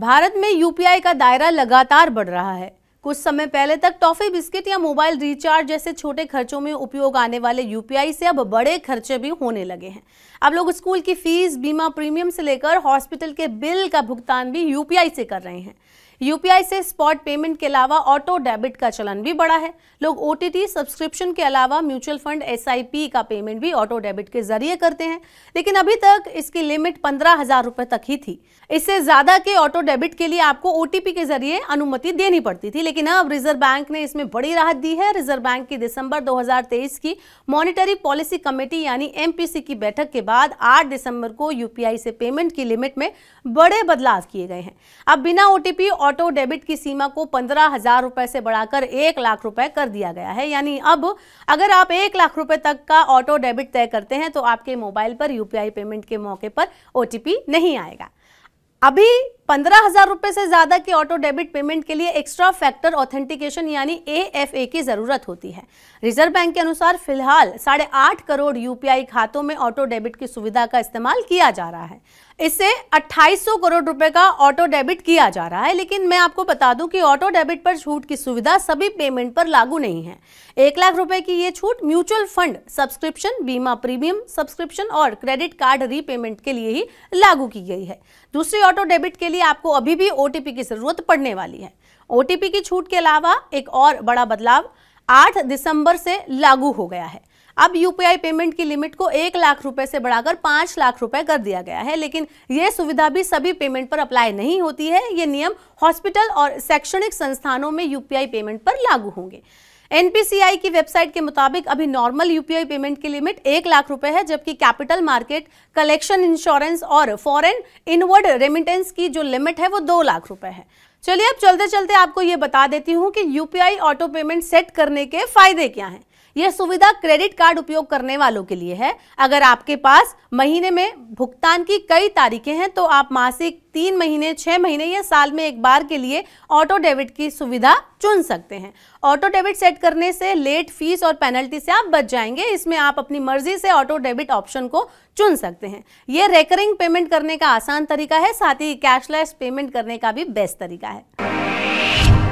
भारत में यूपीआई का दायरा लगातार बढ़ रहा है कुछ समय पहले तक टॉफी बिस्किट या मोबाइल रिचार्ज जैसे छोटे खर्चों में उपयोग आने वाले यूपीआई से अब बड़े खर्चे भी होने लगे हैं अब लोग स्कूल की फीस बीमा प्रीमियम से लेकर हॉस्पिटल के बिल का भुगतान भी यूपीआई से कर रहे हैं यूपीआई से स्पॉट पेमेंट के अलावा ऑटो डेबिट का चलन भी बढ़ा है लोग ओटीटी सब्सक्रिप्शन के अलावा म्यूचुअल फंड एसआईपी का पेमेंट भी ऑटो डेबिट के जरिए करते हैं लेकिन अभी तक इसकी लिमिट पंद्रह हजार रुपए तक ही थी इससे ज्यादा के ऑटो डेबिट के लिए आपको ओटीपी के जरिए अनुमति देनी पड़ती थी लेकिन अब रिजर्व बैंक ने इसमें बड़ी राहत दी है रिजर्व बैंक की दिसंबर दो की मॉनिटरी पॉलिसी कमेटी यानी एम की बैठक के बाद आठ दिसंबर को यूपीआई से पेमेंट की लिमिट में बड़े बदलाव किए गए हैं अब बिना ओटीपी और ऑटो डेबिट की सीमा को पंद्रह हजार रुपए से बढ़ाकर एक लाख रुपए कर दिया गया है यानी अब अगर आप एक लाख रुपए तक का ऑटो डेबिट तय करते हैं तो आपके मोबाइल पर यूपीआई पेमेंट के मौके पर ओटीपी नहीं आएगा अभी पंद्रह हजार रुपए से ज्यादा के ऑटो डेबिट पेमेंट के लिए एक्स्ट्रा फैक्टर ऑथेंटिकेशन यानी ए की जरूरत होती है रिजर्व बैंक के अनुसार फिलहाल साढ़े आठ करोड़ यूपीआई खातों में ऑटो डेबिट की सुविधा का इस्तेमाल किया जा रहा है इससे 2800 करोड़ रुपए का ऑटो डेबिट किया जा रहा है लेकिन मैं आपको बता दूं कि ऑटो डेबिट पर छूट की सुविधा सभी पेमेंट पर लागू नहीं है एक लाख रुपए की ये छूट म्यूचुअल फंड सब्सक्रिप्शन बीमा प्रीमियम सब्सक्रिप्शन और क्रेडिट कार्ड रीपेमेंट के लिए ही लागू की गई है दूसरी ऑटो डेबिट के लिए आपको अभी भी ओ की ज़रूरत पड़ने वाली है ओ की छूट के अलावा एक और बड़ा बदलाव 8 दिसंबर से लागू हो गया है अब यूपीआई पेमेंट की लिमिट को एक लाख रुपए से बढ़ाकर पांच लाख रुपए कर दिया गया है लेकिन यह सुविधा भी सभी पेमेंट पर अप्लाई नहीं होती है यह नियम हॉस्पिटल और शैक्षणिक संस्थानों में यूपीआई पेमेंट पर लागू होंगे एनपीसीआई की वेबसाइट के मुताबिक अभी नॉर्मल यूपीआई पेमेंट की लिमिट एक लाख रुपए है जबकि कैपिटल मार्केट कलेक्शन इंश्योरेंस और फॉरेन इनवर्ड रेमिटेंस की जो लिमिट है वो दो लाख रुपए है चलिए अब चलते चलते आपको ये बता देती हूँ कि यूपीआई ऑटो पेमेंट सेट करने के फायदे क्या हैं यह सुविधा क्रेडिट कार्ड उपयोग करने वालों के लिए है अगर आपके पास महीने में भुगतान की कई तारीखें हैं तो आप मासिक तीन महीने छः महीने या साल में एक बार के लिए ऑटो डेबिट की सुविधा चुन सकते हैं ऑटो डेबिट सेट करने से लेट फीस और पेनल्टी से आप बच जाएंगे इसमें आप अपनी मर्जी से ऑटो डेबिट ऑप्शन को चुन सकते हैं यह रेकरिंग पेमेंट करने का आसान तरीका है साथ ही कैशलेस पेमेंट करने का भी बेस्ट तरीका है